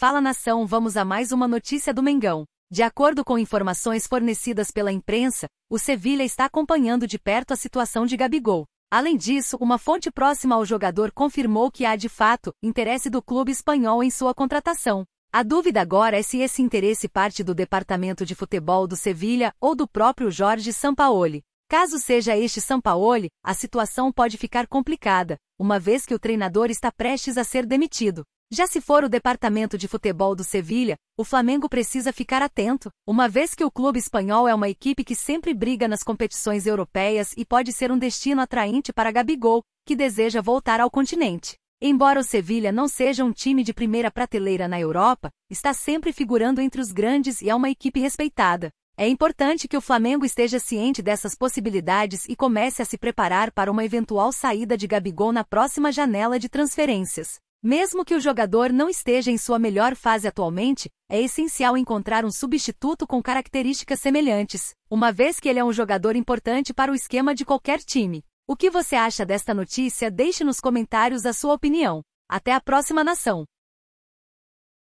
Fala nação, vamos a mais uma notícia do Mengão. De acordo com informações fornecidas pela imprensa, o Sevilha está acompanhando de perto a situação de Gabigol. Além disso, uma fonte próxima ao jogador confirmou que há de fato interesse do clube espanhol em sua contratação. A dúvida agora é se esse interesse parte do departamento de futebol do Sevilha ou do próprio Jorge Sampaoli. Caso seja este Sampaoli, a situação pode ficar complicada, uma vez que o treinador está prestes a ser demitido. Já se for o departamento de futebol do Sevilha, o Flamengo precisa ficar atento, uma vez que o clube espanhol é uma equipe que sempre briga nas competições europeias e pode ser um destino atraente para Gabigol, que deseja voltar ao continente. Embora o Sevilha não seja um time de primeira prateleira na Europa, está sempre figurando entre os grandes e é uma equipe respeitada. É importante que o Flamengo esteja ciente dessas possibilidades e comece a se preparar para uma eventual saída de Gabigol na próxima janela de transferências. Mesmo que o jogador não esteja em sua melhor fase atualmente, é essencial encontrar um substituto com características semelhantes, uma vez que ele é um jogador importante para o esquema de qualquer time. O que você acha desta notícia? Deixe nos comentários a sua opinião. Até a próxima nação!